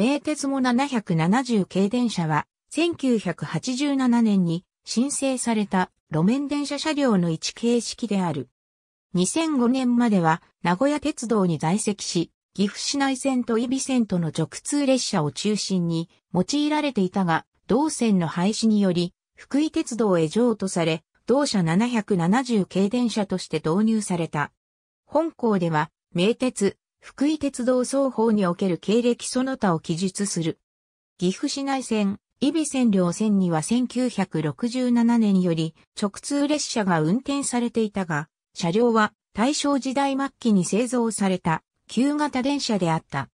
名鉄も770系電車は、1987年に申請された路面電車車両の一形式である。2005年までは名古屋鉄道に在籍し、岐阜市内線と伊比線との直通列車を中心に用いられていたが、同線の廃止により、福井鉄道へ譲渡され、同社770系電車として導入された。本校では、名鉄、福井鉄道双方における経歴その他を記述する。岐阜市内線、伊比線両線には1967年より直通列車が運転されていたが、車両は大正時代末期に製造された旧型電車であった。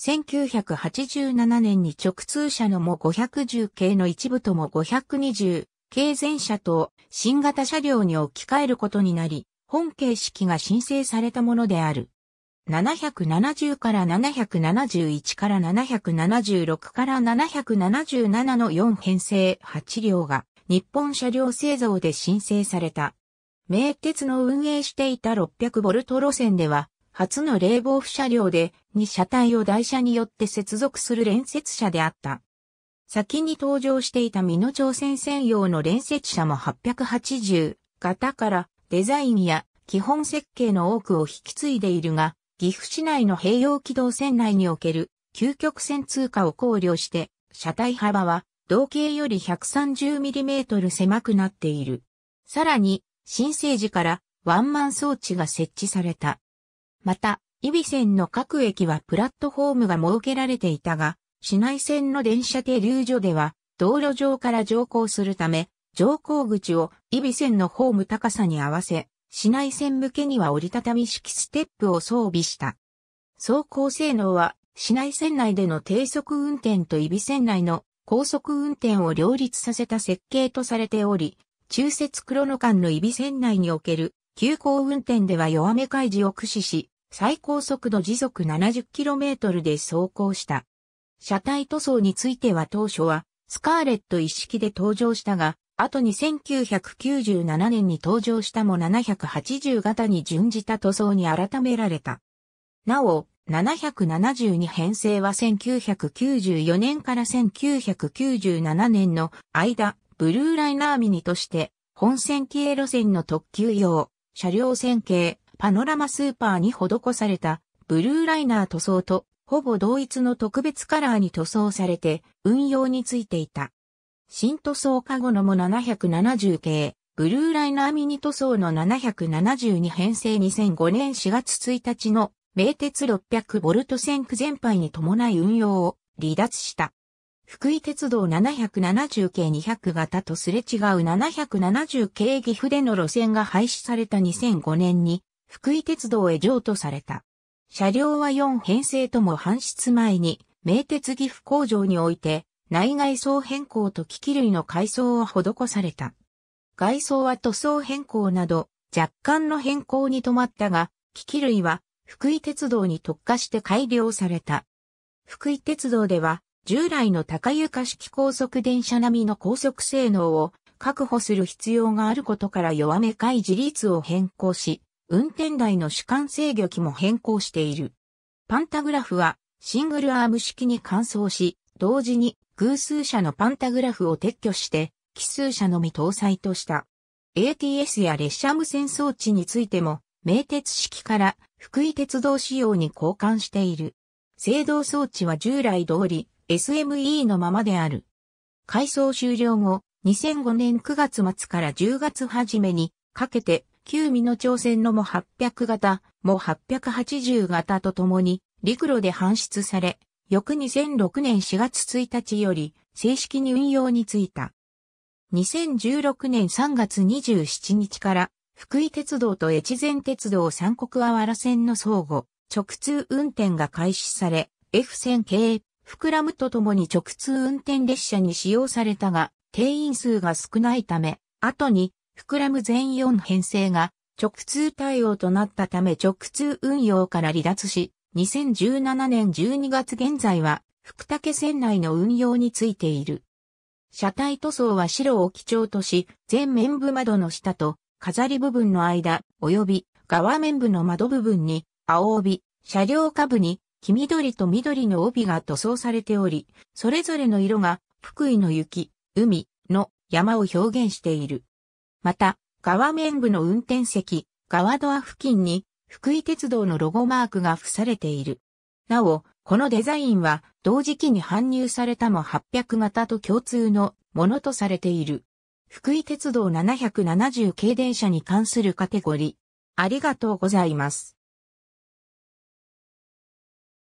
1987年に直通車のも510系の一部とも520系全車と新型車両に置き換えることになり、本形式が申請されたものである。770から771から776から777の4編成8両が日本車両製造で申請された。名鉄の運営していた600ボルト路線では、初の冷房不車両で、2車体を台車によって接続する連接車であった。先に登場していた美濃朝鮮専用の連接車も880型からデザインや基本設計の多くを引き継いでいるが、岐阜市内の併用軌道線内における究極線通過を考慮して、車体幅は同型より 130mm 狭くなっている。さらに、新生時からワンマン装置が設置された。また、イビ線の各駅はプラットフォームが設けられていたが、市内線の電車停留所では、道路上から乗降するため、乗降口をイビ線のホーム高さに合わせ、市内線向けには折りたたみ式ステップを装備した。走行性能は、市内線内での低速運転と伊備線内の高速運転を両立させた設計とされており、中節黒野間の伊備線内における急行運転では弱め開示を駆使し、最高速度時速 70km で走行した。車体塗装については当初はスカーレット一式で登場したが、あとに1997年に登場したも780型に準じた塗装に改められた。なお、772編成は1994年から1997年の間、ブルーライナーミニとして、本線系路線の特急用、車両線系、パノラマスーパーに施された、ブルーライナー塗装と、ほぼ同一の特別カラーに塗装されて、運用についていた。新塗装カゴのも770系、ブルーライナーミニ塗装の772編成2005年4月1日の名鉄6 0 0ト線区全廃に伴い運用を離脱した。福井鉄道770系200型とすれ違う770系岐阜での路線が廃止された2005年に福井鉄道へ譲渡された。車両は4編成とも搬出前に名鉄岐阜工場において内外装変更と機器類の改装を施された。外装は塗装変更など、若干の変更に止まったが、機器類は福井鉄道に特化して改良された。福井鉄道では、従来の高床式高速電車並みの高速性能を確保する必要があることから弱めかい自立を変更し、運転台の主観制御機も変更している。パンタグラフはシングルアーム式に換装し、同時に偶数社のパンタグラフを撤去して、奇数社のみ搭載とした。ATS や列車無線装置についても、名鉄式から福井鉄道仕様に交換している。制動装置は従来通り SME のままである。改装終了後、2005年9月末から10月初めにかけて、旧美の朝鮮のも800型、も880型とともに陸路で搬出され、翌2006年4月1日より正式に運用に就いた。2016年3月27日から福井鉄道と越前鉄道三国あわら線の相互直通運転が開始され、F 線系膨らむとともに直通運転列車に使用されたが、定員数が少ないため、後に膨らむ全4編成が直通対応となったため直通運用から離脱し、2017年12月現在は、福武線内の運用についている。車体塗装は白を基調とし、全面部窓の下と飾り部分の間、及び側面部の窓部分に、青帯、車両下部に、黄緑と緑の帯が塗装されており、それぞれの色が、福井の雪、海、の山を表現している。また、側面部の運転席、側ドア付近に福井鉄道のロゴマークが付されている。なお、このデザインは同時期に搬入されたも800型と共通のものとされている。福井鉄道770系電車に関するカテゴリー。ありがとうございます。